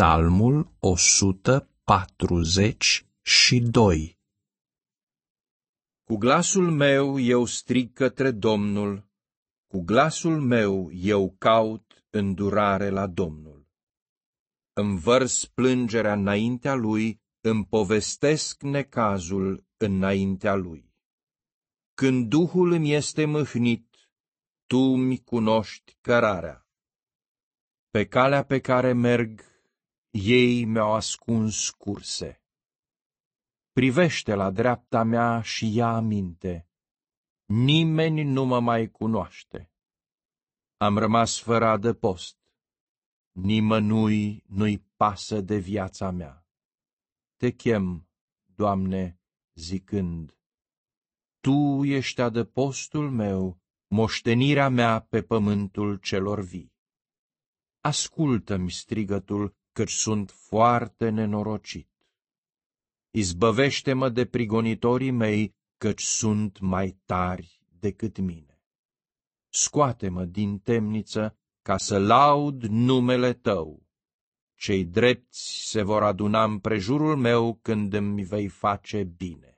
Psalmul 142 Cu glasul meu eu strig către Domnul, cu glasul meu eu caut îndurare la Domnul. vărs plângerea înaintea lui, îmi povestesc necazul înaintea lui. Când Duhul îmi este mâhnit, tu mi cunoști cărarea. Pe calea pe care merg, ei mi-au ascuns curse. Privește la dreapta mea și ia aminte. Nimeni nu mă mai cunoaște. Am rămas fără adăpost. Nimănui nu-i pasă de viața mea. Te chem, Doamne, zicând, Tu ești adăpostul meu, moștenirea mea pe pământul celor vii. Ascultă-mi strigătul căci sunt foarte nenorocit. Izbăvește-mă de prigonitorii mei, căci sunt mai tari decât mine. Scoate-mă din temniță, ca să laud numele tău. Cei drepți se vor aduna în prejurul meu când îmi vei face bine.